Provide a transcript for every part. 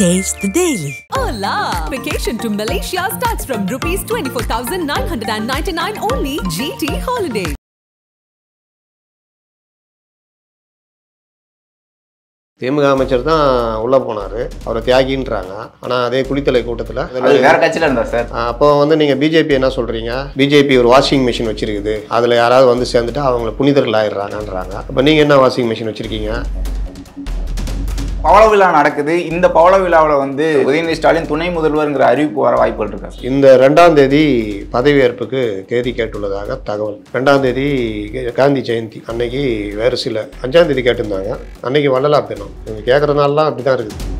Taste the daily. Hola! Vacation to Malaysia starts from rupees 24,999 only GT Holiday. திமுக அமைச்சர் தான் உள்ளே போனார் அவரை தியாகின்றாங்க ஆனால் அதே குளித்தலை கூட்டத்தில் வேற கட்சியில் இருந்தார் சார் அப்போ வந்து நீங்கள் பிஜேபி என்ன சொல்கிறீங்க பிஜேபி ஒரு வாஷிங் மிஷின் வச்சிருக்குது அதில் யாராவது வந்து சேர்ந்துட்டு அவங்கள புனிதர்கள் ஆயிடுறாங்கன்றாங்க அப்போ நீங்கள் என்ன வாஷிங் மிஷின் வச்சுருக்கீங்க பவள விழா நடக்குது இந்த பவள விழாவில் வந்து உதயநிதி ஸ்டாலின் துணை முதல்வருங்கிற அறிவிப்பு வர வாய்ப்புகள் இருக்கா இந்த ரெண்டாம் தேதி பதவியேற்புக்கு தேதி கேட்டுள்ளதாக தகவல் ரெண்டாம் தேதி காந்தி ஜெயந்தி அன்னைக்கு வேறு சில அஞ்சாம் தேதி கேட்டிருந்தாங்க அன்னைக்கு வள்ளலா தினம் நீங்கள் கேட்குறதுனாலாம் அப்படி தான் இருக்குது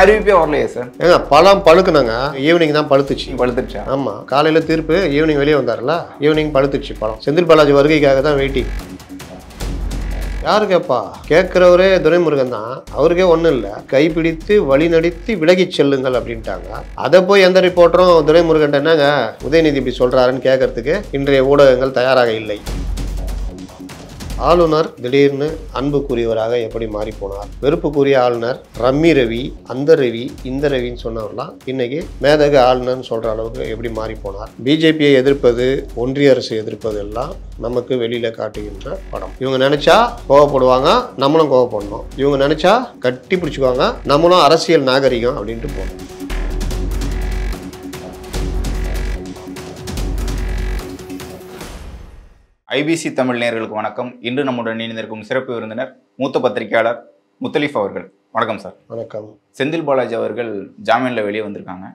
அறிவிப்பே வரலையே சார் ஏங்க பழம் பழுக்குனாங்க ஈவினிங் தான் பழுத்துச்சு பழுத்துச்சு ஆமாம் காலையில் தீர்ப்பு ஈவினிங் வெளியே வந்தார்ல ஈவினிங் பழுத்துச்சு பழம் செந்தில் பாலாஜி வருகைக்காக தான் வெயிட்டிங் யாரு கேட்பா கேட்குறவரே துரைமுருகன் தான் அவருக்கே ஒன்றும் இல்லை கைப்பிடித்து வழி நடித்து விலகி செல்லுங்கள் அப்படின்ட்டாங்க அதை போய் எந்த ரிப்போர்ட்டரும் துரைமுருகன் என்னங்க உதயநிதி இப்படி சொல்கிறாருன்னு கேட்கறதுக்கு இன்றைய ஊடகங்கள் தயாராக இல்லை ஆளுநர் திடீர்னு அன்புக்குரியவராக எப்படி மாறி போனார் வெறுப்புக்குரிய ஆளுநர் ரம்மி ரவி அந்த ரவி இந்த ரவின்னு சொன்னவர்லாம் இன்னைக்கு மேதக ஆளுநர்னு சொல்ற அளவுக்கு எப்படி மாறி போனார் பிஜேபியை எதிர்ப்பது ஒன்றிய அரசு எதிர்ப்பது எல்லாம் நமக்கு வெளியில காட்டுகின்ற படம் இவங்க நினைச்சா கோவப்படுவாங்க நம்மளும் கோவப்படணும் இவங்க நினைச்சா கட்டி பிடிச்சுக்குவாங்க நம்மளும் அரசியல் நாகரிகம் அப்படின்ட்டு போகணும் ஐபிசி தமிழ் நேர்களுக்கு வணக்கம் இன்று நம்முடன் இணைந்திருக்கும் சிறப்பு விருந்தினர் மூத்த பத்திரிகையாளர் முத்தலீஃப் அவர்கள் வணக்கம் சார் வணக்கம் செந்தில் பாலாஜி அவர்கள் ஜாமீனில் வெளியே வந்திருக்காங்க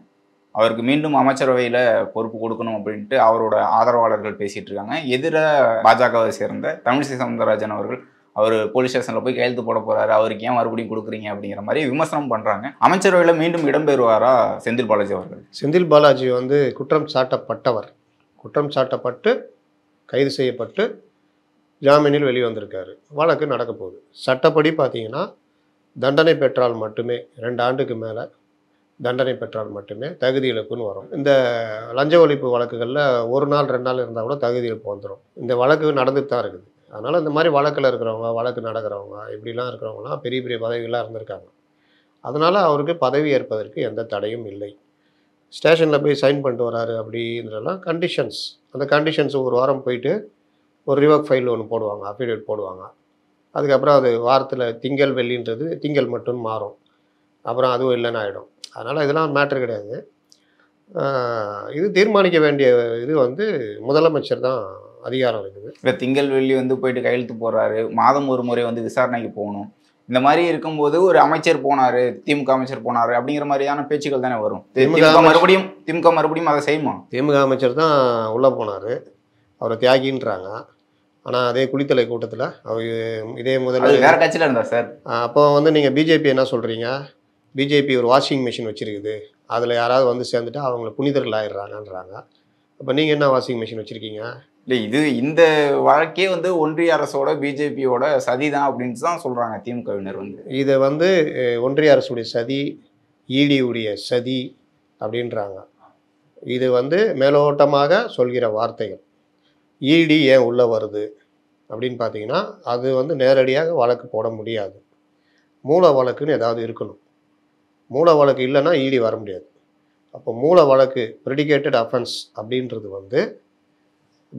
அவருக்கு மீண்டும் அமைச்சரவையில் பொறுப்பு கொடுக்கணும் அப்படின்ட்டு அவரோட ஆதரவாளர்கள் பேசிகிட்டு இருக்காங்க எதிராக பாஜகவை சேர்ந்த தமிழிசை சவுந்தரராஜன் அவர்கள் அவர் போலீஸ் ஸ்டேஷனில் போய் கையெழுத்து போட போகிறாரு அவருக்கு ஏன் மறுபடியும் கொடுக்குறீங்க அப்படிங்கிற மாதிரி விமர்சனம் பண்ணுறாங்க அமைச்சரவையில் மீண்டும் இடம்பெறுவாரா செந்தில் பாலாஜி அவர்கள் செந்தில் பாலாஜி வந்து குற்றம் சாட்டப்பட்டவர் குற்றம் சாட்டப்பட்டு கைது செய்யப்பட்டு ஜாமீனில் வெளிவந்திருக்காரு வழக்கு நடக்க போகுது சட்டப்படி பார்த்தீங்கன்னா தண்டனை பெற்றால் மட்டுமே ரெண்டு ஆண்டுக்கு மேலே தண்டனை பெற்றால் மட்டுமே தகுதி இழப்புன்னு வரும் இந்த லஞ்ச ஒழிப்பு வழக்குகளில் ஒரு நாள் ரெண்டு நாள் இருந்தால் கூட தகுதி இழப்பு வந்துடும் இந்த வழக்கு நடந்துட்டு தான் இருக்குது அதனால் இந்த மாதிரி வழக்கில் இருக்கிறவங்க வழக்கு நடக்கிறவங்க இப்படிலாம் இருக்கிறவங்களாம் பெரிய பெரிய பதவிகளாக இருந்திருக்காங்க அதனால் அவருக்கு பதவி ஏற்பதற்கு எந்த தடையும் இல்லை ஸ்டேஷனில் போய் சைன் பண்ணிட்டு வராரு அப்படின்றலாம் கண்டிஷன்ஸ் அந்த கண்டிஷன்ஸ் ஒரு வாரம் போயிட்டு ஒரு ரிவர்க் ஃபைல் ஒன்று போடுவாங்க அஃபிடேட் போடுவாங்க அதுக்கப்புறம் அது வாரத்தில் திங்கள் வெள்ளின்றது திங்கள் மட்டும் மாறும் அப்புறம் அதுவும் இல்லைன்னு ஆகிடும் அதனால் இதெல்லாம் மேட்ரு கிடையாது இது தீர்மானிக்க வேண்டிய இது வந்து முதலமைச்சர் தான் அதிகாரம் இருக்குது இப்போ திங்கள் வெள்ளி வந்து போயிட்டு கையெழுத்து போடுறாரு மாதம் ஒரு முறை வந்து விசாரணைக்கு போகணும் இந்த மாதிரி இருக்கும்போது ஒரு அமைச்சர் போனார் திமுக அமைச்சர் போனார் அப்படிங்கிற மாதிரியான பேச்சுக்கள் தானே வரும் திமுக மறுபடியும் திமுக மறுபடியும் அதை செய்யுமா திமுக அமைச்சர் தான் உள்ளே போனார் அவரை தியாகின்றாங்க ஆனால் அதே குளித்தலை கூட்டத்தில் அவர் இதே முதல்ல வேற கட்சியில் இருந்தா சார் அப்போ வந்து நீங்கள் பிஜேபி என்ன சொல்கிறீங்க பிஜேபி ஒரு வாஷிங் மிஷின் வச்சுருக்குது அதில் யாராவது வந்து சேர்ந்துட்டு அவங்கள புனிதர்கள் ஆயிடுறாங்கன்றாங்க அப்போ நீங்கள் என்ன வாஷிங் மிஷின் வச்சுருக்கீங்க இல்லை இது இந்த வழக்கே வந்து ஒன்றிய அரசோட பிஜேபியோட சதி தான் அப்படின்னு தான் சொல்கிறாங்க திமுகவினர் வந்து இதை வந்து ஒன்றிய அரசுடைய சதி ஈடியுடைய சதி அப்படின்றாங்க இது வந்து மேலோட்டமாக சொல்கிற வார்த்தைகள் ஈடி ஏன் உள்ளே வருது அப்படின்னு பார்த்தீங்கன்னா அது வந்து நேரடியாக வழக்கு போட முடியாது மூல வழக்குன்னு ஏதாவது இருக்கணும் மூல வழக்கு இல்லைன்னா ஈடி வர முடியாது அப்போ மூல வழக்கு ப்ரெடிகேட்டட் அஃபென்ஸ் அப்படின்றது வந்து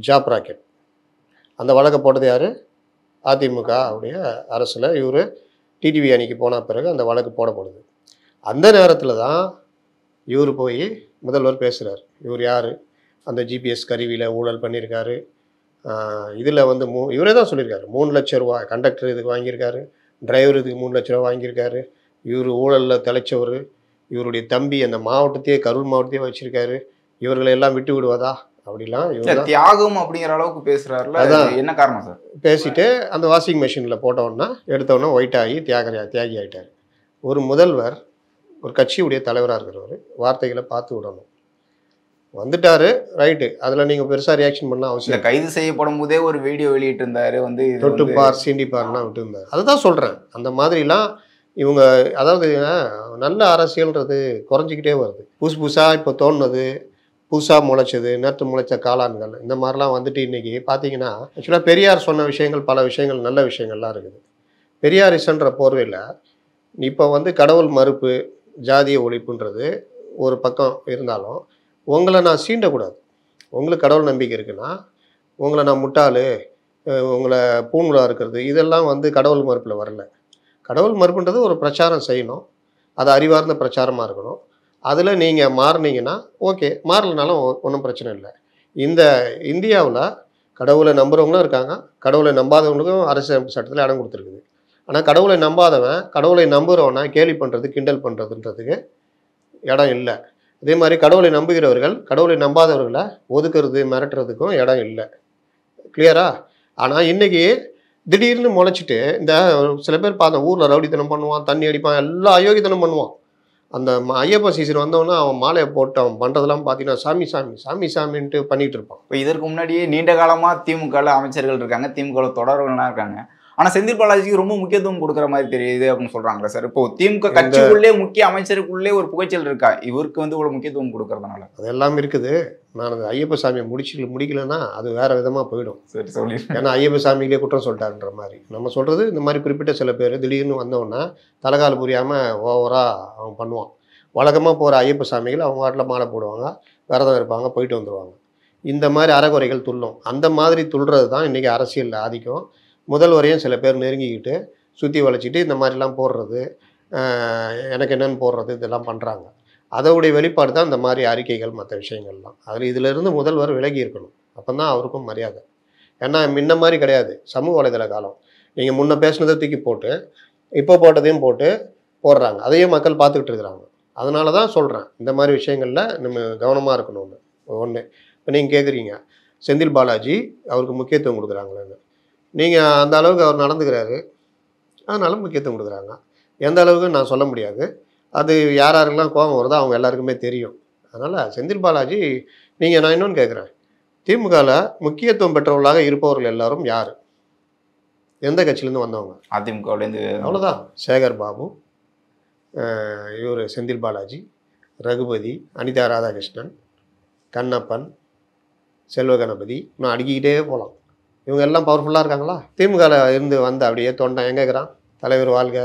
ஜாப் ராக்கெட் அந்த வழக்கை போட்டது யார் அதிமுக அவருடைய அரசில் இவர் டிடிவி அணிக்கு போன பிறகு அந்த வழக்கு போடப்படுது அந்த நேரத்தில் தான் இவர் போய் முதல்வர் பேசுகிறார் இவர் யார் அந்த ஜிபிஎஸ் கருவியில் ஊழல் பண்ணியிருக்காரு இதில் வந்து மூ இவரே தான் சொல்லியிருக்காரு மூணு லட்ச ரூபா கண்டக்டர் இதுக்கு வாங்கியிருக்காரு டிரைவர் இதுக்கு மூணு லட்ச ரூபா வாங்கியிருக்காரு இவர் ஊழலில் தெளிச்சவர் இவருடைய தம்பி அந்த மாவட்டத்தையே கரூர் மாவட்டத்தையே வச்சுருக்காரு இவர்களை எல்லாம் விட்டு விடுவதா அப்படிலாம் தியாகம் அப்படிங்கிற அளவுக்கு பேசுறாருல அதான் என்ன காரணம் சார் பேசிட்டு அந்த வாஷிங் மிஷினில் போட்டோன்னா எடுத்தோன்னா ஒயிட் ஆகி தியாக தியாகி ஆகிட்டார் ஒரு முதல்வர் ஒரு கட்சியுடைய தலைவராக இருக்கிறவர் வார்த்தைகளை பார்த்து விடணும் வந்துட்டாரு ரைட்டு அதில் நீங்கள் பெருசாக ரியாக்ஷன் பண்ண அவசியம் கைது செய்யப்படும் போதே ஒரு வீடியோ வெளியிட்டு இருந்தாரு வந்து தொட்டு பார் சீண்டி பார்லாம் விட்டுருந்தார் அதுதான் சொல்கிறேன் அந்த மாதிரிலாம் இவங்க அதாவது நல்ல அரசியல்ன்றது குறைஞ்சிக்கிட்டே வருது புதுசு புதுசாக இப்போ தோணுனது புதுசாக முளைச்சது நேற்று முளைச்ச காளான்கள் இந்த மாதிரிலாம் வந்துட்டு இன்றைக்கி பார்த்தீங்கன்னா ஆக்சுவலாக பெரியார் சொன்ன விஷயங்கள் பல விஷயங்கள் நல்ல விஷயங்கள்லாம் இருக்குது இசன்ற போர்வையில் இப்போ வந்து கடவுள் மறுப்பு ஜாதிய ஒழிப்புன்றது ஒரு பக்கம் இருந்தாலும் உங்களை நான் சீண்டக்கூடாது உங்களுக்கு கடவுள் நம்பிக்கை இருக்குன்னா உங்களை நான் முட்டாள் உங்களை பூணுலாக இருக்கிறது இதெல்லாம் வந்து கடவுள் மறுப்பில் வரல கடவுள் மறுப்புன்றது ஒரு பிரச்சாரம் செய்யணும் அது அறிவார்ந்த பிரச்சாரமாக இருக்கணும் அதில் நீங்கள் மாறினீங்கன்னா ஓகே மாறலனாலும் ஒன்றும் பிரச்சனை இல்லை இந்த இந்தியாவில் கடவுளை நம்புகிறவங்களும் இருக்காங்க கடவுளை நம்பாதவங்களுக்கும் அரசியலமைப்பு சட்டத்தில் இடம் கொடுத்துருக்குது ஆனால் கடவுளை நம்பாதவன் கடவுளை நம்புகிறவனா கேலி பண்ணுறது கிண்டல் பண்ணுறதுன்றதுக்கு இடம் இல்லை அதே மாதிரி கடவுளை நம்புகிறவர்கள் கடவுளை நம்பாதவர்களை ஒதுக்குறது மிரட்டுறதுக்கும் இடம் இல்லை கிளியரா ஆனால் இன்றைக்கி திடீர்னு முளைச்சிட்டு இந்த சில பேர் பார்த்தேன் ஊரில் ரவுடித்தனம் பண்ணுவான் தண்ணி அடிப்பான் எல்லா அயோகித்தனம் பண்ணுவான் அந்த ஐயப்ப சீசன் வந்தவொன்னே அவன் மாலையை போட்டு அவன் பண்ணுறதெல்லாம் பார்த்தீங்கன்னா சாமி சாமி சாமி சாமின்ட்டு பண்ணிகிட்டு இருப்பான் இப்போ இதற்கு முன்னாடியே நீண்ட காலமாக திமுகவில் அமைச்சர்கள் இருக்காங்க திமுகவில் தொடர்கள்லாம் இருக்காங்க ஆனால் செந்தில் பாலாஜிக்கு ரொம்ப முக்கியத்துவம் கொடுக்குற மாதிரி தெரியுது அப்படின்னு சொல்கிறாங்களே சார் இப்போ திமுக கட்சிக்குள்ளே முக்கிய அமைச்சருக்குள்ளே ஒரு புகைச்சல் இருக்கா இவருக்கு வந்து இவ்வளோ முக்கியத்துவம் கொடுக்கறதுனால அது எல்லாம் இருக்குது நான் ஐயப்ப சாமியை முடிச்சு முடிக்கலன்னா அது வேற விதமாக போயிடும் சரி சொல்லி ஏன்னா ஐயப்பசாமிகளே குற்றம் சொல்லிட்டாருன்ற மாதிரி நம்ம சொல்கிறது இந்த மாதிரி குறிப்பிட்ட சில பேர் திடீர்னு வந்தோம்னா தலைகால் புரியாமல் ஓவராக அவன் பண்ணுவான் வழக்கமாக போகிற ஐயப்பசாமிகள் அவங்க வாட்டில் மாலை போடுவாங்க விரதம் இருப்பாங்க போயிட்டு வந்துடுவாங்க இந்த மாதிரி அறகுறைகள் துள்ளும் அந்த மாதிரி துள்ளுறது தான் இன்றைக்கி அரசியலில் ஆதிக்கம் முதல்வரையும் சில பேர் நெருங்கிக்கிட்டு சுற்றி வளைச்சிட்டு இந்த மாதிரிலாம் போடுறது எனக்கு என்னென்னு போடுறது இதெல்லாம் பண்ணுறாங்க அதோடைய வெளிப்பாடு தான் இந்த மாதிரி அறிக்கைகள் மற்ற விஷயங்கள்லாம் அதில் இதிலிருந்து முதல்வர் விலகி இருக்கணும் அப்போ தான் அவருக்கும் மரியாதை ஏன்னா முன்ன மாதிரி கிடையாது சமூக வலைதள காலம் நீங்கள் முன்ன பேசினதை தூக்கி போட்டு இப்போ போட்டதையும் போட்டு போடுறாங்க அதையும் மக்கள் பார்த்துக்கிட்டு இருக்கிறாங்க அதனால தான் சொல்கிறேன் இந்த மாதிரி விஷயங்களில் நம்ம கவனமாக இருக்கணும்னு ஒன்று இப்போ நீங்கள் கேட்குறீங்க செந்தில் பாலாஜி அவருக்கு முக்கியத்துவம் கொடுக்குறாங்களேன்னு நீங்கள் அந்த அளவுக்கு அவர் நடந்துக்கிறாரு அதனால் முக்கியத்துவம் கொடுக்குறாங்க எந்த அளவுக்கு நான் சொல்ல முடியாது அது யார் யாருக்கெல்லாம் கோபம் வருதோ அவங்க எல்லாருக்குமே தெரியும் அதனால் செந்தில் பாலாஜி நீங்கள் நான் இன்னொன்று கேட்குறேன் திமுகவில் முக்கியத்துவம் பெற்றவர்களாக இருப்பவர்கள் எல்லாரும் யார் எந்த கட்சியிலேருந்து வந்தவங்க அதிமுகவிலேருந்து அவ்வளோதான் சேகர் பாபு இவர் செந்தில் பாலாஜி ரகுபதி அனிதா ராதாகிருஷ்ணன் கண்ணப்பன் செல்வ கணபதி நான் அடுக்கிக்கிட்டே போகலாம் இவங்க எல்லாம் பவர்ஃபுல்லாக இருக்காங்களா திமுகவில் இருந்து வந்து அப்படியே தோண்டம் எங்கே இருக்கிறான் தலைவர் வாழ்க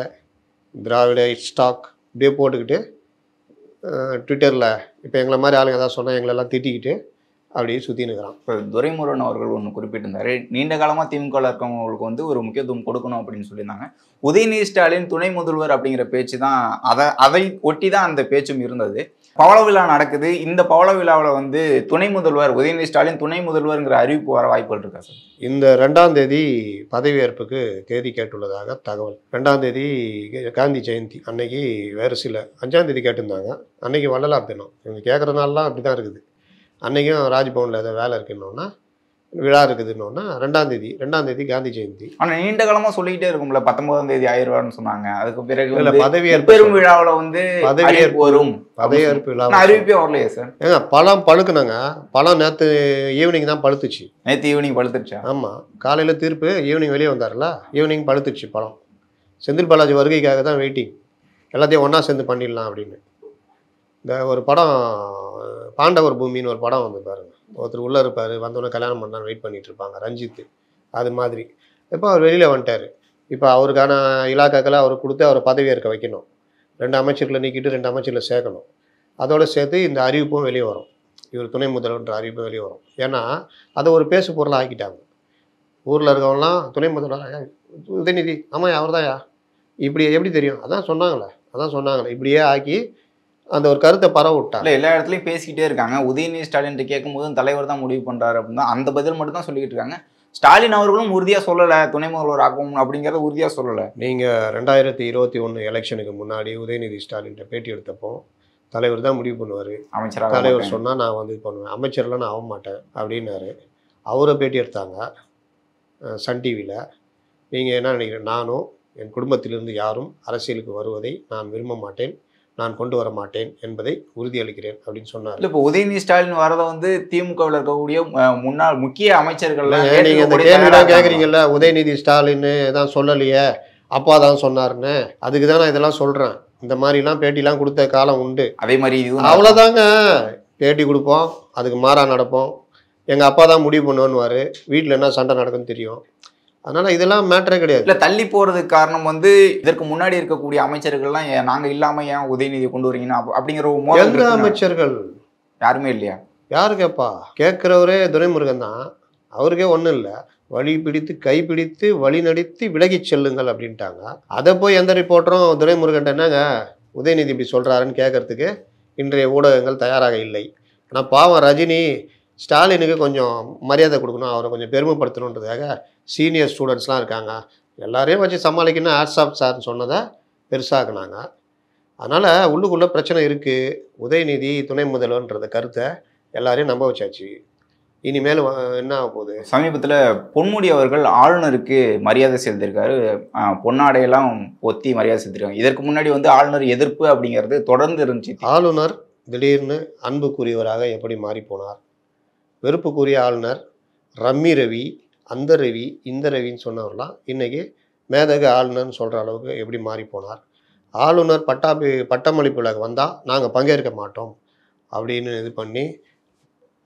திராவிட ஸ்டாக் இப்படியே போட்டுக்கிட்டு ட்விட்டரில் இப்போ எங்களை மாதிரி ஆளுங்க ஏதாவது சொன்னால் எங்களெல்லாம் திட்டிக்கிட்டு அப்படியே சுற்றி நிற்கிறான் இப்போ துரைமுருகன் அவர்கள் ஒன்று குறிப்பிட்டிருந்தாரு நீண்ட காலமாக திமுகவில் இருக்கிறவங்களுக்கு வந்து ஒரு முக்கியத்துவம் கொடுக்கணும் அப்படின்னு சொல்லியிருந்தாங்க உதயநிதி ஸ்டாலின் துணை முதல்வர் அப்படிங்கிற பேச்சு தான் அதை அதை ஒட்டி தான் அந்த பேச்சும் இருந்தது பவள விழா நடக்குது இந்த பவள விழாவில் வந்து துணை முதல்வர் உதயநிதி ஸ்டாலின் துணை முதல்வருங்கிற அறிவிப்பு வர வாய்ப்புகள் இருக்கா சார் இந்த ரெண்டாம் தேதி பதவியேற்புக்கு தேதி கேட்டுள்ளதாக தகவல் ரெண்டாம் தேதி காந்தி ஜெயந்தி அன்னைக்கு வேறு சில அஞ்சாம் தேதி கேட்டிருந்தாங்க அன்னைக்கு வள்ளலார் தினம் இவங்க கேட்குறதுனாலாம் அப்படி தான் இருக்குது அன்றைக்கும் ராஜ்பவனில் ஏதோ வேலை இருக்குன்னொன்னா விழா இருக்குதுன்னொன்னா ரெண்டாம் தேதி ரெண்டாம் தேதி காந்தி ஜெயந்தி ஆனால் நீண்ட காலமாக சொல்லிக்கிட்டே இருக்கும்ல பத்தொன்பதாம் தேதி ஆயிரவான்னு சொன்னாங்க அதுக்கு பிறகு இல்லை பதவியேற்பு பெரும் விழாவில் வந்து பதவியேற்பு வரும் பதவியேற்பு விழா அறிவிப்பே வரலையே சார் ஏங்க பழம் பழுக்கணுங்க பழம் நேற்று ஈவினிங் தான் பழுத்துச்சு நேற்று ஈவினிங் பழுத்துச்சா ஆமாம் காலையில் தீர்ப்பு ஈவினிங் வெளியே வந்தார்ல ஈவினிங் பழுத்துச்சு பழம் செந்தில் பாலாஜி வருகைக்காக தான் வெயிட்டிங் எல்லாத்தையும் ஒன்றா சேர்ந்து பண்ணிடலாம் அப்படின்னு இந்த ஒரு படம் பாண்டவர் பூமின்னு ஒரு படம் வந்து பாருங்க ஒருத்தர் உள்ளே இருப்பார் வந்தோடனே கல்யாணம் பண்ணாலும் வெயிட் பண்ணிட்டு இருப்பாங்க ரஞ்சித்து அது மாதிரி இப்போ அவர் வெளியில் வந்துட்டார் இப்போ அவருக்கான இலாக்காக்களை அவர் கொடுத்து அவர் பதவி ஏற்க வைக்கணும் ரெண்டு அமைச்சர்களை நீக்கிட்டு ரெண்டு அமைச்சரில் சேர்க்கணும் அதோடு சேர்த்து இந்த அறிவிப்பும் வெளியே வரும் இவர் துணை முதல்வர்ன்ற அறிவிப்பும் வெளியே வரும் ஏன்னா அதை ஒரு பேசு பொருளாக ஆக்கிட்டாங்க ஊரில் இருக்கவங்களாம் துணை முதல்வராக உதயநிதி ஆமாம் அவர் யா இப்படி எப்படி தெரியும் அதான் சொன்னாங்களே அதான் சொன்னாங்களே இப்படியே ஆக்கி அந்த ஒரு கருத்தை பரவிட்டா இல்லை எல்லா இடத்துலையும் பேசிக்கிட்டே இருக்காங்க உதயநிதி ஸ்டாலின் கேட்கும்போது தலைவர் தான் முடிவு பண்ணுறாரு அப்படின்னா அந்த பதில் மட்டும் தான் சொல்லிக்கிட்டு இருக்காங்க ஸ்டாலின் அவர்களும் உறுதியாக சொல்லலை துணை முதல்வர் ஆகும் அப்படிங்கிறத உறுதியாக சொல்லலை நீங்கள் ரெண்டாயிரத்தி இருபத்தி ஒன்று எலெக்ஷனுக்கு முன்னாடி உதயநிதி ஸ்டாலின்கிட்ட பேட்டி எடுத்தப்போ தலைவர் தான் முடிவு பண்ணுவார் அமைச்சர் தலைவர் சொன்னால் நான் வந்து இது பண்ணுவேன் அமைச்சர்லாம் நான் ஆக மாட்டேன் அப்படின்னாரு அவரை பேட்டி எடுத்தாங்க சன் டிவியில் நீங்கள் என்ன நினைக்கிறேன் நானும் என் குடும்பத்திலிருந்து யாரும் அரசியலுக்கு வருவதை நான் விரும்ப மாட்டேன் நான் கொண்டு வர மாட்டேன் என்பதை உறுதியளிக்கிறேன் அப்படின்னு சொன்னார் இப்போ உதயநிதி ஸ்டாலின் வரத வந்து திமுகவில் இருக்கக்கூடிய முன்னாள் முக்கிய அமைச்சர்கள் இந்த கேட்குறீங்கல்ல உதயநிதி ஸ்டாலின் தான் சொல்லலையே அப்பா தான் சொன்னாருன்னு அதுக்கு தான் நான் இதெல்லாம் சொல்கிறேன் இந்த மாதிரிலாம் பேட்டிலாம் கொடுத்த காலம் உண்டு அதே மாதிரி அவ்வளோதாங்க பேட்டி கொடுப்போம் அதுக்கு மாறா நடப்போம் எங்கள் அப்பா தான் முடிவு பண்ணுவார் வீட்டில் என்ன சண்டை நடக்குன்னு தெரியும் அதனால இதெல்லாம் மேட்டரே கிடையாது இல்லை தள்ளி போகிறதுக்கு காரணம் வந்து இதற்கு முன்னாடி இருக்கக்கூடிய அமைச்சர்கள்லாம் நாங்கள் இல்லாமல் ஏன் உதயநிதி கொண்டு வரீங்கன்னா அப்படிங்கிற ஒரு எந்த அமைச்சர்கள் யாருமே இல்லையா யாரு கேட்பா கேட்குறவரே துரைமுருகன் தான் அவருக்கே ஒன்றும் இல்லை வழி பிடித்து கை பிடித்து வழி நடித்து விலகி செல்லுங்கள் அப்படின்ட்டாங்க அதை போய் எந்த ரிப்போர்ட்டரும் துரைமுருகன் என்னங்க உதயநிதி இப்படி சொல்கிறாருன்னு கேட்கறதுக்கு இன்றைய ஊடகங்கள் தயாராக இல்லை ஆனால் பாவம் ரஜினி ஸ்டாலினுக்கு கொஞ்சம் மரியாதை கொடுக்கணும் அவரை கொஞ்சம் பெருமைப்படுத்தணுன்றதுக்காக சீனியர் ஸ்டூடெண்ட்ஸ்லாம் இருக்காங்க எல்லாரையும் வச்சு சமாளிக்கணும் ஆட்ஸ் ஆஃப் சார்னு சொன்னதை பெருசாகினாங்க அதனால் உள்ளுக்குள்ளே பிரச்சனை இருக்குது உதயநிதி துணை முதல்வன்றத கருத்தை எல்லாரையும் நம்ப வச்சாச்சு இனிமேல் என்ன ஆக போகுது சமீபத்தில் பொன்முடி அவர்கள் ஆளுநருக்கு மரியாதை செலுத்திருக்காரு பொன்னாடையெல்லாம் பொத்தி மரியாதை செலுத்திருக்காங்க இதற்கு முன்னாடி வந்து ஆளுநர் எதிர்ப்பு அப்படிங்கிறது தொடர்ந்து இருந்துச்சு ஆளுநர் திடீர்னு அன்புக்குரியவராக எப்படி மாறி போனார் வெறுப்புக்குரிய ஆளுநர் ரம்மி ரவி அந்த ரவி இந்த ரவின்னு சொன்னவர்லாம் இன்றைக்கி மேதக ஆளுநர்னு சொல்கிற அளவுக்கு எப்படி மாறி போனார் ஆளுநர் பட்டாபி பட்டமளிப்பு வந்தால் நாங்கள் பங்கேற்க மாட்டோம் அப்படின்னு இது பண்ணி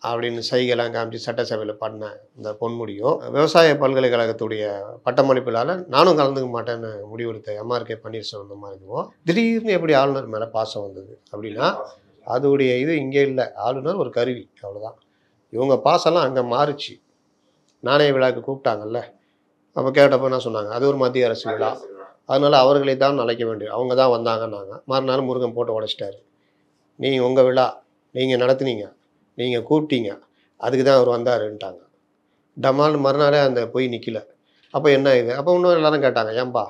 அப்படின்னு சைகைலாம் காமிச்சு சட்டசபையில் பண்ண இந்த பொன்முடியும் விவசாய பல்கலைக்கழகத்துடைய பட்டமளிப்பிலால் நானும் கலந்துக்க மாட்டேன்னு முடிவெடுத்த எம்ஆர்கே பன்னீர்செல்வம் இந்த மாதிரி இதுவும் திடீர்னு எப்படி ஆளுநர் மேலே பாசம் வந்தது அப்படின்னா அதோடைய இது இங்கே இல்லை ஆளுநர் ஒரு கருவி அவ்வளோதான் இவங்க பாசெல்லாம் அங்கே மாறுச்சு நாணய விழாவுக்கு கூப்பிட்டாங்கல்ல அப்போ கேட்டப்போ என்ன சொன்னாங்க அது ஒரு மத்திய அரசு விழா அதனால் அவர்களை தான் அழைக்க வேண்டியது அவங்க தான் வந்தாங்கன்னாங்க மறுநாள் முருகன் போட்டு உடச்சிட்டாரு நீங்கள் உங்கள் விழா நீங்கள் நடத்துனீங்க நீங்கள் கூப்பிட்டீங்க அதுக்கு தான் அவர் வந்தாருன்ட்டாங்க டமால்னு மறுநாளே அந்த போய் நிற்கல அப்போ என்ன இது அப்போ இன்னும் எல்லாரும் கேட்டாங்க ஏன்பா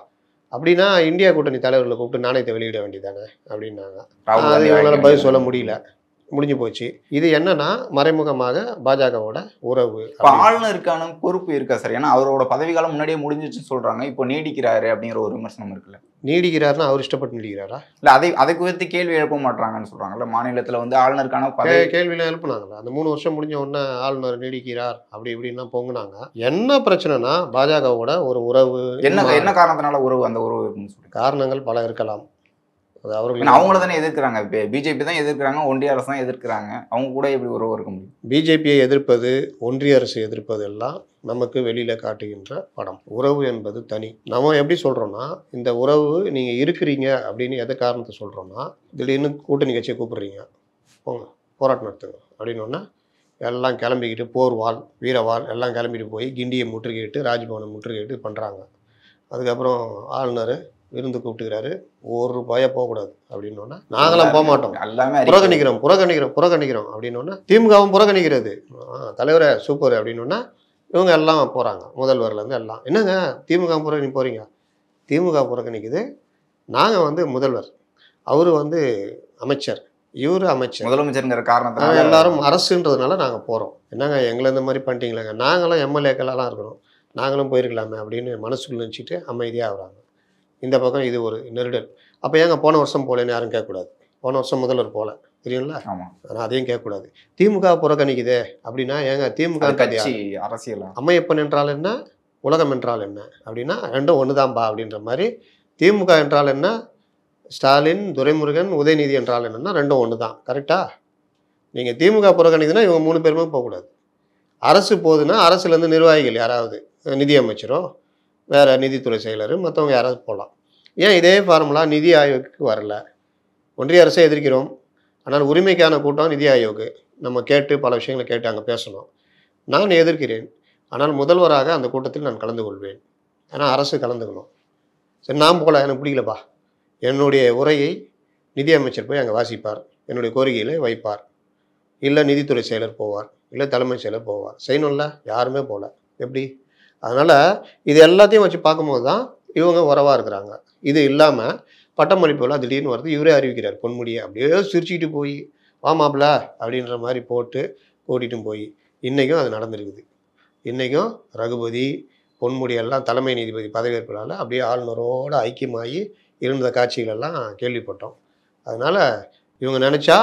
அப்படின்னா இந்தியா கூட்டணி தலைவர்களை கூப்பிட்டு நாணயத்தை வெளியிட வேண்டியதானே அப்படின்னாங்க அது இவங்களால பதில் சொல்ல முடியல முடிஞ்சு போச்சு இது என்னன்னா மறைமுகமாக பாஜகவோட உறவு ஆளுநருக்கான பொறுப்பு இருக்கா சார் ஏன்னா அவரோட பதவிகாலம் முன்னாடியே முடிஞ்சிச்சுன்னு சொல்றாங்க இப்போ நீடிக்கிறாரு அப்படிங்கிற ஒரு விமர்சனம் இருக்குல்ல நீடிக்கிறாருன்னா அவர் இஷ்டப்பட்டு நீடிக்கிறாரா இல்லை அதை அதை குறித்து கேள்வி எழுப்ப மாட்டாங்கன்னு சொல்றாங்கல்ல மாநிலத்தில் வந்து ஆளுநருக்கான கேள்வியெல்லாம் எழுப்புனாங்கல்ல அந்த மூணு வருஷம் முடிஞ்ச உடனே ஆளுநர் நீடிக்கிறார் அப்படி இப்படின்னா பொங்குனாங்க என்ன பிரச்சனைனா பாஜகவோட ஒரு உறவு என்ன என்ன காரணத்தினால உறவு அந்த உறவு காரணங்கள் பல இருக்கலாம் அது அவர்கள் அவங்கள தானே எதிர்க்கிறாங்க இப்போ பிஜேபி தான் எதிர்க்கிறாங்க ஒன்றிய அரசு தான் எதிர்க்கிறாங்க அவங்க கூட எப்படி உறவு இருக்க முடியும் பிஜேபியை எதிர்ப்பது ஒன்றிய அரசு எதிர்ப்பது எல்லாம் நமக்கு வெளியில் காட்டுகின்ற படம் உறவு என்பது தனி நம்ம எப்படி சொல்கிறோன்னா இந்த உறவு நீங்கள் இருக்கிறீங்க அப்படின்னு எதை காரணத்தை சொல்கிறோன்னா திடீர்னு கூட்டணி கட்சியை கூப்பிட்றீங்க போங்க போராட்டம் நடத்துங்க அப்படின்னு எல்லாம் கிளம்பிக்கிட்டு போர்வால் வீரவால் எல்லாம் கிளம்பிட்டு போய் கிண்டியை முற்றுகையிட்டு ராஜ்பவனை முற்றுகையிட்டு பண்ணுறாங்க அதுக்கப்புறம் ஆளுநர் விருந்து கூப்பிட்டுக்கிறாரு ஒரு ரூபாயா போகக்கூடாது அப்படின்னோன்னா நாங்களாம் போக மாட்டோம் எல்லாமே புறக்கணிக்கிறோம் புறக்கணிக்கிறோம் புறக்கணிக்கிறோம் அப்படின்னோன்னா திமுகவும் புறக்கணிக்கிறது தலைவரை சூப்பர் அப்படின்னோன்னா இவங்க எல்லாம் போகிறாங்க முதல்வர்லேருந்து எல்லாம் என்னங்க திமுக புறக்கணி போகிறீங்க திமுக புறக்கணிக்குது நாங்கள் வந்து முதல்வர் அவர் வந்து அமைச்சர் இவர் அமைச்சர் முதலமைச்சருங்கிற காரணத்தினால எல்லாரும் அரசுன்றதுனால நாங்கள் போகிறோம் என்னங்க எங்களை இந்த மாதிரி பண்ணிட்டீங்களாங்க நாங்களும் எம்எல்ஏக்கள்லாம் இருக்கிறோம் நாங்களும் போயிருக்கலாமே அப்படின்னு மனசுக்குள்ள நினச்சிட்டு அமைதியாக ஆகுறாங்க இந்த பக்கம் இது ஒரு நெருடல் அப்போ ஏங்க போன வருஷம் போகலன்னு யாரும் கேட்கக்கூடாது போன வருஷம் முதல்வர் போகல தெரியுங்களா ஆனால் அதையும் கேட்கக்கூடாது திமுக புறக்கணிக்குதே அப்படின்னா ஏங்க திமுக அரசியல் அமையப்பன் என்றால் என்ன உலகம் என்றால் என்ன அப்படின்னா ரெண்டும் ஒன்று தான்பா அப்படின்ற மாதிரி திமுக என்றால் என்ன ஸ்டாலின் துரைமுருகன் உதயநிதி என்றால் என்னென்னா ரெண்டும் ஒன்று தான் கரெக்டா நீங்கள் திமுக புறக்கணிக்குதுன்னா இவங்க மூணு பேருமே போகக்கூடாது அரசு போகுதுன்னா அரசுலேருந்து நிர்வாகிகள் யாராவது நிதியமைச்சரோ வேறு நிதித்துறை செயலர் மற்றவங்க யாராவது போகலாம் ஏன் இதே ஃபார்முலா நிதி ஆயோக்கு வரல ஒன்றிய அரசை எதிர்க்கிறோம் ஆனால் உரிமைக்கான கூட்டம் நிதி ஆயோக்கு நம்ம கேட்டு பல விஷயங்களை கேட்டு அங்கே பேசணும் நான் எதிர்க்கிறேன் ஆனால் முதல்வராக அந்த கூட்டத்தில் நான் கலந்து கொள்வேன் ஏன்னா அரசு கலந்துக்கணும் சரி நான் போகல எனக்கு பிடிக்கலப்பா என்னுடைய உரையை நிதியமைச்சர் போய் அங்கே வாசிப்பார் என்னுடைய கோரிக்கையில் வைப்பார் இல்லை நிதித்துறை செயலர் போவார் இல்லை தலைமைச் செயலர் போவார் செய்யணும்ல யாருமே போகல எப்படி அதனால் இது எல்லாத்தையும் வச்சு பார்க்கும்போது தான் இவங்க உறவாக இருக்கிறாங்க இது இல்லாமல் பட்டமளிப்புலாம் திடீர்னு வருது இவரே அறிவிக்கிறார் பொன்முடியை அப்படியே சிரிச்சுக்கிட்டு போய் வா மாப்பிள்ள அப்படின்ற மாதிரி போட்டு கூட்டிகிட்டும் போய் இன்றைக்கும் அது நடந்துருக்குது இன்றைக்கும் ரகுபதி பொன்முடியெல்லாம் தலைமை நீதிபதி பதவியேற்பதால் அப்படியே ஆளுநரோடு ஐக்கியமாகி இருந்த காட்சிகளெல்லாம் கேள்விப்பட்டோம் அதனால் இவங்க நினச்சா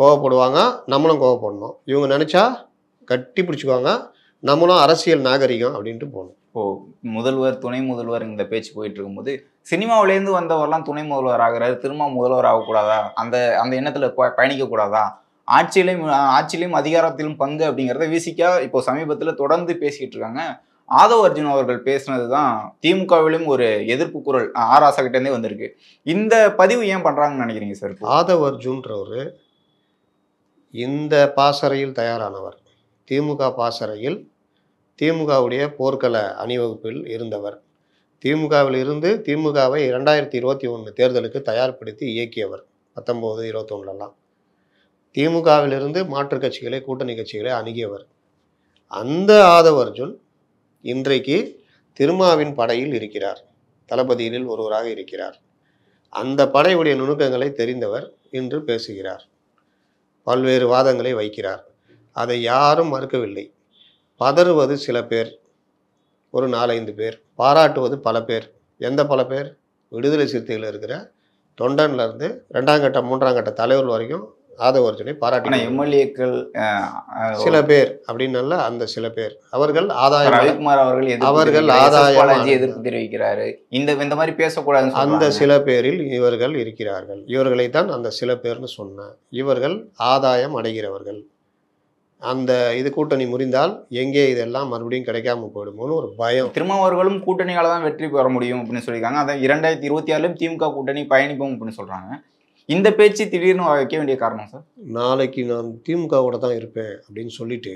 கோவப்படுவாங்க நம்மளும் கோவப்படணும் இவங்க நினச்சா கட்டி பிடிச்சிக்குவாங்க நம்மளும் அரசியல் நாகரிகம் அப்படின்ட்டு போகணும் இப்போ முதல்வர் துணை முதல்வர் இந்த பேச்சு போயிட்டு இருக்கும்போது சினிமாவிலேருந்து வந்தவரெல்லாம் துணை முதல்வர் ஆகிறாரு திரும்ப முதல்வர் ஆகக்கூடாதா அந்த அந்த எண்ணத்தில் பயணிக்கக்கூடாதா ஆட்சியிலையும் ஆட்சியிலையும் அதிகாரத்திலும் பங்கு அப்படிங்கிறத விசிக்கா இப்போ சமீபத்தில் தொடர்ந்து பேசிக்கிட்டு இருக்காங்க ஆதவ் அர்ஜுன் அவர்கள் பேசினது தான் திமுகவிலும் ஒரு எதிர்ப்பு குரல் ஆராசா கிட்டேருந்தே வந்திருக்கு இந்த பதிவு ஏன் பண்ணுறாங்கன்னு நினைக்கிறீங்க சார் ஆதவ் அர்ஜுன்றவர் இந்த பாசறையில் தயாரானவர் திமுக பாசறையில் திமுகவுடைய போர்க்கள அணிவகுப்பில் இருந்தவர் திமுகவில் இருந்து திமுகவை இரண்டாயிரத்தி இருபத்தி ஒன்று தேர்தலுக்கு தயார்படுத்தி இயக்கியவர் பத்தொம்போது இருபத்தொன்னுலலாம் திமுகவிலிருந்து மாற்றுக் கட்சிகளை கூட்டணி கட்சிகளை அணுகியவர் அந்த ஆதவர்ஜுன் இன்றைக்கு திருமாவின் படையில் இருக்கிறார் தளபதியில் ஒருவராக இருக்கிறார் அந்த படையுடைய நுணுக்கங்களை தெரிந்தவர் இன்று பேசுகிறார் பல்வேறு வாதங்களை வைக்கிறார் அதை யாரும் மறுக்கவில்லை பதறுவது சில பேர் ஒரு நாலஞ்சு பேர் பாராட்டுவது பல பேர் எந்த பல பேர் விடுதலை சிறுத்தைகள் இருக்கிற தொண்டன்லேருந்து ரெண்டாம் கட்ட மூன்றாம் கட்ட தலைவர் வரைக்கும் ஆதவர் சொல்லி பாராட்டின எம்எல்ஏக்கள் சில பேர் அப்படின்னு அந்த சில பேர் அவர்கள் ஆதாயம் ரவிக்குமார் அவர்கள் அவர்கள் ஆதாயம் எதிர்ப்பு தெரிவிக்கிறாரு இந்த இந்த மாதிரி பேசக்கூடாது அந்த சில பேரில் இவர்கள் இருக்கிறார்கள் இவர்களை தான் அந்த சில பேர்னு சொன்ன இவர்கள் ஆதாயம் அடைகிறவர்கள் அந்த இது கூட்டணி முறிந்தால் எங்கே இதெல்லாம் மறுபடியும் கிடைக்காம போயிடுமோன்னு ஒரு பயம் திருமாவர்களும் கூட்டணியால் தான் வெற்றி பெற முடியும் அப்படின்னு சொல்லியிருக்காங்க அதான் இரண்டாயிரத்தி இருபத்தி ஆறுலையும் திமுக கூட்டணி பயணிப்போம் அப்படின்னு சொல்கிறாங்க இந்த பேச்சு திடீர்னு வைக்க வேண்டிய காரணம் சார் நாளைக்கு நான் திமுகவோட தான் இருப்பேன் அப்படின்னு சொல்லிட்டு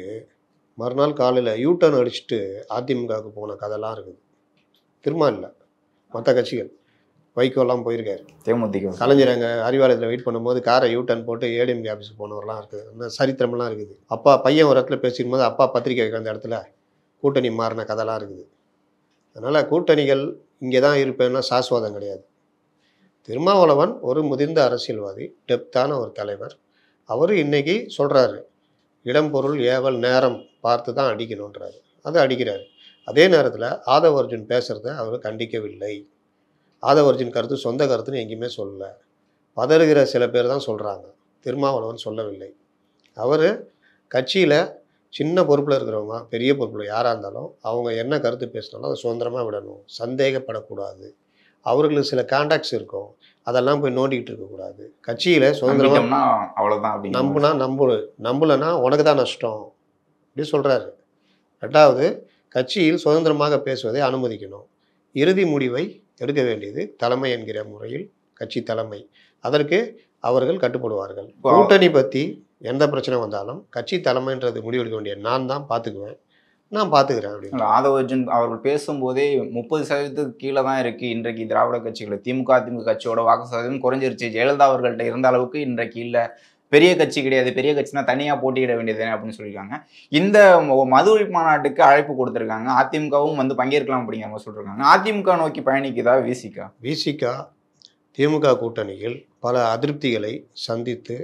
மறுநாள் காலையில் யூ டர்ன் அடிச்சுட்டு அதிமுகவுக்கு போன கதைலாம் இருக்குது திரும்ப இல்லை மற்ற கட்சிகள் வைகோலாம் போயிருக்காரு தேமுதிக கலைஞர் அங்கே அறிவாலயத்தில் வெயிட் பண்ணும்போது காரை யூ டர்ன் போட்டு ஏடிஎம்கே ஆஃபீஸுக்கு போனவரெலாம் இருக்குது இன்னும் சரித்திரமெல்லாம் இருக்குது அப்பா பையன் ஒரு இடத்துல பேசிக்கும் போது அப்பா பத்திரிக்கை வைக்கிற அந்த இடத்துல கூட்டணி மாறின கதைலாம் இருக்குது அதனால் கூட்டணிகள் இங்கே தான் இருப்பேன்னா சாஸ்வாதம் கிடையாது திருமாவளவன் ஒரு முதிர்ந்த அரசியல்வாதி டெப்தான ஒரு தலைவர் அவர் இன்றைக்கி சொல்கிறாரு இடம்பொருள் ஏவல் நேரம் பார்த்து தான் அடிக்கணுன்றாரு அதை அடிக்கிறாரு அதே நேரத்தில் ஆதவ அர்ஜுன் பேசுகிறத அவர் கண்டிக்கவில்லை ஆதவர்ஜின் கருத்து சொந்த கருத்துன்னு எங்கேயுமே சொல்லலை பதறுகிற சில பேர் தான் சொல்கிறாங்க திருமாவளவன் சொல்லவில்லை அவர் கட்சியில் சின்ன பொறுப்பில் இருக்கிறவங்க பெரிய பொறுப்பில் யாராக இருந்தாலும் அவங்க என்ன கருத்து பேசினாலும் அதை சுதந்திரமாக விடணும் சந்தேகப்படக்கூடாது அவர்களுக்கு சில கான்டாக்ட்ஸ் இருக்கும் அதெல்லாம் போய் நோண்டிக்கிட்டு இருக்கக்கூடாது கட்சியில் சுதந்திரமாக அவ்வளோதான் நம்புனா நம்பு நம்பலைன்னா உனக்கு தான் நஷ்டம் அப்படி சொல்கிறாரு ரெண்டாவது கட்சியில் சுதந்திரமாக பேசுவதை அனுமதிக்கணும் இறுதி முடிவை எடுக்க வேண்டியது தலைமை என்கிற முறையில் கட்சி தலைமை அதற்கு அவர்கள் கட்டுப்படுவார்கள் கூட்டணி பற்றி எந்த பிரச்சனை வந்தாலும் கட்சி தலைமைன்றது முடிவெடுக்க வேண்டிய நான் தான் பார்த்துக்குவேன் நான் பார்த்துக்கிறேன் அப்படின்னு ஆதவர்ஜுன் அவர்கள் பேசும்போதே முப்பது சதவீதத்துக்கு கீழே தான் இருக்குது இன்றைக்கு திராவிட கட்சிகள் திமுக திமுக கட்சியோட வாக்கு சதவீதம் குறைஞ்சிருச்சு ஜெயலலிதா அவர்கள்ட்ட இருந்த அளவுக்கு இன்றைக்கு இல்லை பெரிய கட்சி கிடையாது பெரிய கட்சினா தனியாக போட்டியிட வேண்டியது அப்படின்னு சொல்லியிருக்காங்க இந்த மது மாநாட்டுக்கு அழைப்பு கொடுத்துருக்காங்க அதிமுகவும் வந்து பங்கேற்கலாம் அப்படிங்கிற மாதிரி சொல்லியிருக்காங்க அதிமுக நோக்கி பயணிக்குதா விசிகா விசிகா திமுக கூட்டணியில் பல அதிருப்திகளை சந்தித்து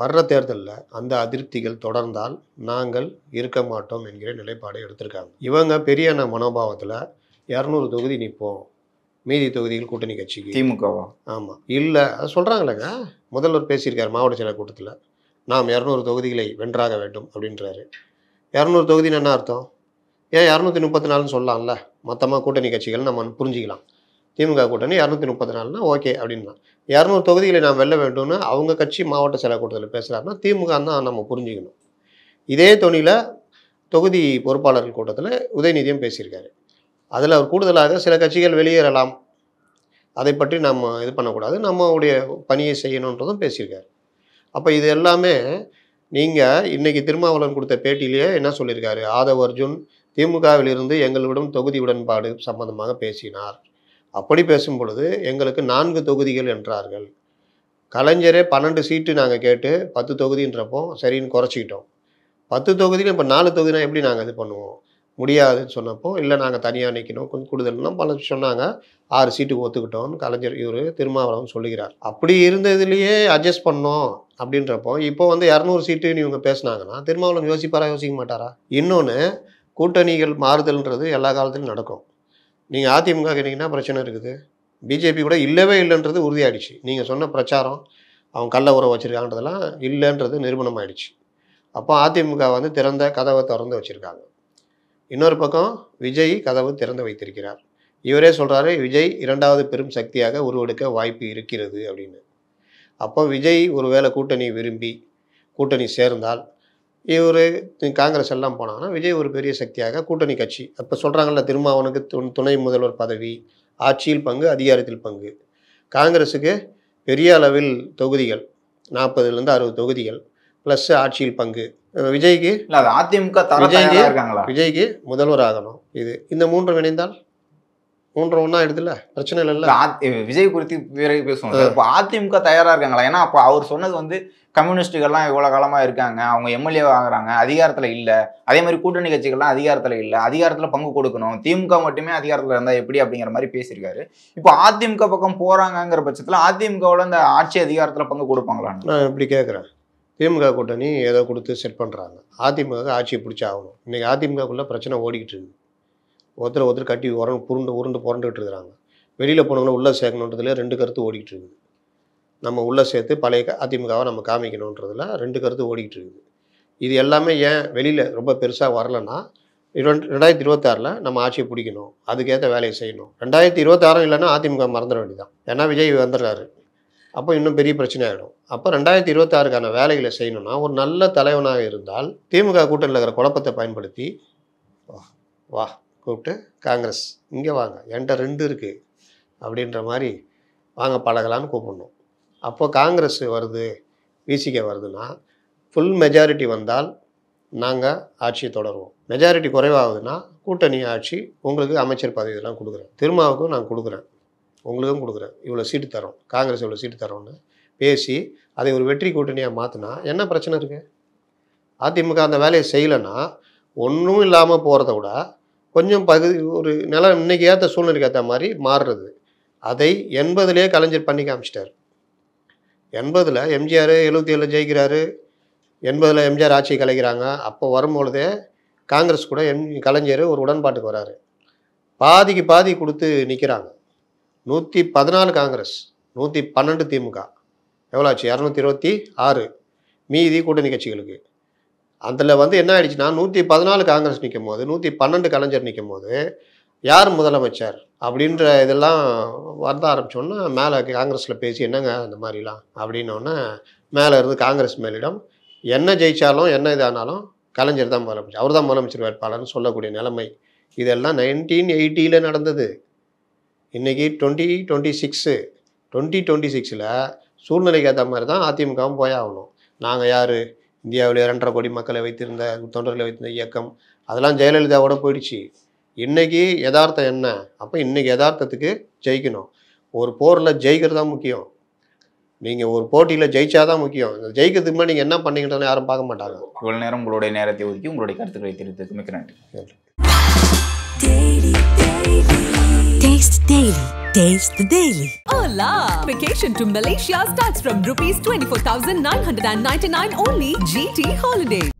வர்ற தேர்தலில் அந்த அதிருப்திகள் தொடர்ந்தால் நாங்கள் இருக்க மாட்டோம் என்கிற நிலைப்பாடை எடுத்திருக்காங்க இவங்க பெரிய மனோபாவத்தில் இரநூறு தொகுதி நிற்போம் மீதி தொகுதிகள் கூட்டணி கட்சிக்கு திமுகவா ஆமாம் இல்லை சொல்கிறாங்களேங்க முதல்வர் பேசியிருக்கார் மாவட்ட செயலர் கூட்டத்தில் நாம் இரநூறு தொகுதிகளை வென்றாக வேண்டும் அப்படின்றாரு இரநூறு தொகுதின்னு என்ன அர்த்தம் ஏன் இரநூத்தி முப்பத்தி நாலுன்னு சொல்லலாம்ல மொத்தமாக கூட்டணி கட்சிகள் நம்ம புரிஞ்சிக்கலாம் திமுக கூட்டணி இரநூத்தி முப்பத்தி நாலுனா ஓகே அப்படின்னா இரநூறு தொகுதிகளை நாம் வெல்ல வேண்டும்னு அவங்க கட்சி மாவட்ட செயலர் கூட்டத்தில் பேசுகிறாருன்னா திமுக தான் நம்ம புரிஞ்சுக்கணும் இதே தொனியில் தொகுதி பொறுப்பாளர்கள் கூட்டத்தில் உதயநிதியும் பேசியிருக்காரு அதில் அவர் கூடுதலாக சில கட்சிகள் வெளியேறலாம் அதை பற்றி நம்ம இது பண்ணக்கூடாது நம்மளுடைய பணியை செய்யணுன்றதும் பேசியிருக்காரு அப்போ இது எல்லாமே நீங்கள் இன்றைக்கி திருமாவளவன் கொடுத்த பேட்டியிலேயே என்ன சொல்லியிருக்காரு ஆதவ அர்ஜுன் திமுகவிலிருந்து எங்களுடன் தொகுதி உடன்பாடு சம்பந்தமாக பேசினார் அப்படி பேசும் பொழுது எங்களுக்கு நான்கு தொகுதிகள் என்றார்கள் கலைஞரே பன்னெண்டு சீட்டு நாங்கள் கேட்டு பத்து தொகுதின்றப்போ சரின்னு குறைச்சிக்கிட்டோம் பத்து தொகுதியில் இப்போ நாலு தொகுதினா எப்படி நாங்கள் இது பண்ணுவோம் முடியாதுன்னு சொன்னப்போ இல்லை நாங்கள் தனியாக நிற்கணும் கொஞ்சம் கூடுதல்னா பல சொன்னாங்க ஆறு சீட்டுக்கு ஒத்துக்கிட்டோம்னு கலைஞர் இவர் திருமாவளவன் சொல்லுகிறார் அப்படி இருந்ததுலேயே அட்ஜஸ்ட் பண்ணோம் அப்படின்றப்போ இப்போ வந்து இரநூறு சீட்டுன்னு இவங்க பேசினாங்கன்னா திருமாவளவன் யோசிப்பாரா யோசிக்க மாட்டாரா இன்னொன்று கூட்டணிகள் மாறுதல்ன்றது எல்லா காலத்திலும் நடக்கும் நீங்கள் அதிமுக கேட்டிங்கன்னா பிரச்சனை இருக்குது பிஜேபி கூட இல்லவே இல்லைன்றது உறுதியாயிடுச்சு நீங்கள் சொன்ன பிரச்சாரம் அவன் கள்ள உறவு வச்சுருக்கான்றதெல்லாம் இல்லைன்றது நிரூபணம் ஆகிடுச்சு அப்போ அதிமுக வந்து திறந்த கதவை திறந்து வச்சுருக்காங்க இன்னொரு பக்கம் விஜய் கதவு திறந்து வைத்திருக்கிறார் இவரே சொல்கிறாரு விஜய் இரண்டாவது பெரும் சக்தியாக உருவெடுக்க வாய்ப்பு இருக்கிறது அப்படின்னு அப்போ விஜய் ஒருவேளை கூட்டணி விரும்பி கூட்டணி சேர்ந்தால் இவர் காங்கிரஸ் எல்லாம் போனாங்கன்னா விஜய் ஒரு பெரிய சக்தியாக கூட்டணி கட்சி அப்போ சொல்கிறாங்கல்ல திருமாவனுக்கு துணை முதல்வர் பதவி ஆட்சியில் பங்கு அதிகாரத்தில் பங்கு காங்கிரஸுக்கு பெரிய அளவில் தொகுதிகள் நாற்பதுலேருந்து அறுபது தொகுதிகள் ப்ளஸ் ஆட்சியில் பங்கு விஜய்க்கு இல்லை அது அதிமுக விஜய்க்கு இருக்காங்களா விஜய்க்கு முதல்வர் ஆகணும் இது இந்த மூன்றும் இணைந்தால் மூன்று ஒன்றா எடுத்துல பிரச்சனை இல்லை விஜய் குறித்து விரைவு பேசுவோம் இப்போ அதிமுக தயாராக இருக்காங்களா ஏன்னா அப்போ அவர் சொன்னது வந்து கம்யூனிஸ்டுகள்லாம் இவ்வளோ காலமாக இருக்காங்க அவங்க எம்எல்ஏ ஆகிறாங்க அதிகாரத்தில் இல்லை அதே மாதிரி கூட்டணி கட்சிகள்லாம் அதிகாரத்தில் இல்லை அதிகாரத்தில் பங்கு கொடுக்கணும் திமுக மட்டுமே அதிகாரத்தில் இருந்தால் எப்படி அப்படிங்கிற மாதிரி பேசியிருக்காரு இப்போ அதிமுக பக்கம் போகிறாங்கங்கிற பட்சத்தில் அதிமுகவோட இந்த ஆட்சி அதிகாரத்தில் பங்கு கொடுப்பாங்களான்னு நான் இப்படி கேட்குறேன் திமுக கூட்டணி ஏதோ கொடுத்து செட் பண்ணுறாங்க அதிமுக ஆட்சியை பிடிச்சி ஆகணும் இன்றைக்கி அதிமுகக்குள்ளே பிரச்சனை ஓடிக்கிட்டு இருக்கு ஒருத்தர் ஒருத்தர் கட்டி உரம் புருண்டு உருண்டு புரண்டுக்கிட்டு இருக்கிறாங்க வெளியில் போனவங்களை உள்ளே சேர்க்கணுன்றதுல ரெண்டு கருத்து ஓடிக்கிட்டு இருக்குது நம்ம உள்ளே சேர்த்து பழைய அதிமுகவை நம்ம காமிக்கணுன்றதுல ரெண்டு கருத்து ஓடிக்கிட்டு இருக்குது இது எல்லாமே ஏன் வெளியில் ரொம்ப பெருசாக வரலன்னா இரண்டு ரெண்டாயிரத்தி இருபத்தாறில் நம்ம ஆட்சியை பிடிக்கணும் அதுக்கேற்ற வேலையை செய்யணும் ரெண்டாயிரத்தி இருபத்தாறும் இல்லைன்னா அதிமுக மறந்துட வேண்டியதான் ஏன்னா விஜய் வந்துடுறாரு அப்போ இன்னும் பெரிய பிரச்சனை ஆகிடும் அப்போ ரெண்டாயிரத்தி இருபத்தாறுக்கான வேலைகளை செய்யணும்னா ஒரு நல்ல தலைவனாக இருந்தால் திமுக கூட்டணியில் இருக்கிற குழப்பத்தை பயன்படுத்தி வா கூப்பிட்டு காங்கிரஸ் இங்கே வாங்க என்கிட்ட ரெண்டு இருக்குது அப்படின்ற மாதிரி வாங்க பழகலான்னு கூப்பிடணும் அப்போ காங்கிரஸ் வருது விசிகே வருதுன்னா ஃபுல் மெஜாரிட்டி வந்தால் நாங்கள் ஆட்சியை தொடருவோம் மெஜாரிட்டி குறைவாகுதுன்னா கூட்டணி ஆட்சி உங்களுக்கு அமைச்சர் பதவியெல்லாம் கொடுக்குறேன் திருமாவுக்கும் நான் கொடுக்குறேன் உங்களுக்கும் கொடுக்குறேன் இவ்வளோ சீட்டு தரோம் காங்கிரஸ் இவ்வளோ சீட்டு தரோம்னு பேசி அதை ஒரு வெற்றி கூட்டணியாக மாற்றினா என்ன பிரச்சனை இருக்குது அதிமுக அந்த வேலையை செய்யலைன்னா ஒன்றும் இல்லாமல் போகிறத விட கொஞ்சம் பகுதி ஒரு நிலம் இன்னைக்கு ஏற்ற சூழ்நிலைக்கு ஏற்ற மாதிரி மாறுறது அதை எண்பதுலேயே கலைஞர் பண்ணி காமிச்சிட்டார் எண்பதில் எம்ஜிஆர் எழுபத்தி ஏழில் ஜெயிக்கிறாரு எண்பதில் எம்ஜிஆர் ஆட்சியை கலைக்கிறாங்க அப்போ வரும்பொழுதே காங்கிரஸ் கூட எம் கலைஞர் ஒரு உடன்பாட்டுக்கு வராரு பாதிக்கு பாதி கொடுத்து நிற்கிறாங்க நூற்றி பதினாலு காங்கிரஸ் நூற்றி பன்னெண்டு திமுக எவ்வளோ ஆச்சு இரநூத்தி இருபத்தி ஆறு மீதி கூட்டணி கட்சிகளுக்கு அதில் வந்து என்ன ஆயிடுச்சுன்னா நூற்றி பதினாலு காங்கிரஸ் நிற்கும் போது நூற்றி பன்னெண்டு கலைஞர் நிற்கும் போது யார் முதலமைச்சர் அப்படின்ற இதெல்லாம் வந்த ஆரம்பித்தோன்னா மேலே காங்கிரஸில் பேசி என்னங்க அந்த மாதிரிலாம் அப்படின்னோடனே மேலே இருந்து காங்கிரஸ் மேலிடம் என்ன ஜெயித்தாலும் என்ன இதானாலும் கலைஞர் தான் முதலமைச்சர் அவர் தான் முதலமைச்சர் வேட்பாளர்னு சொல்லக்கூடிய நிலைமை இதெல்லாம் நைன்டீன் எயிட்டியில் நடந்தது இன்றைக்கி twenty twenty six twenty twenty சிக்ஸில் சூழ்நிலைக்கு ஏற்ற மாதிரி தான் அதிமுகவும் போய் ஆகணும் நாங்கள் யார் இந்தியாவில் இரண்டரை கோடி மக்களை வைத்திருந்த தொண்டர்களை வைத்திருந்த இயக்கம் அதெல்லாம் ஜெயலலிதாவோட போயிடுச்சு இன்றைக்கி யதார்த்தம் என்ன அப்போ இன்றைக்கி யதார்த்தத்துக்கு ஜெயிக்கணும் ஒரு போரில் ஜெயிக்கிறது தான் முக்கியம் நீங்கள் ஒரு போட்டியில் ஜெயிச்சா தான் முக்கியம் ஜெயிக்கிறதுக்கு முன்னாடி நீங்கள் என்ன பண்ணீங்கன்னு யாரும் பார்க்க மாட்டாங்க இவ்வளோ நேரம் உங்களுடைய நேரத்தை ஒதுக்கி உங்களுடைய கருத்துக்களை தெரிவித்ததுக்கு மிக்க நன்றி Taste Daily. Taste the Daily. Hola! Vacation to Malaysia starts from rupees 24,999 only GT Holiday.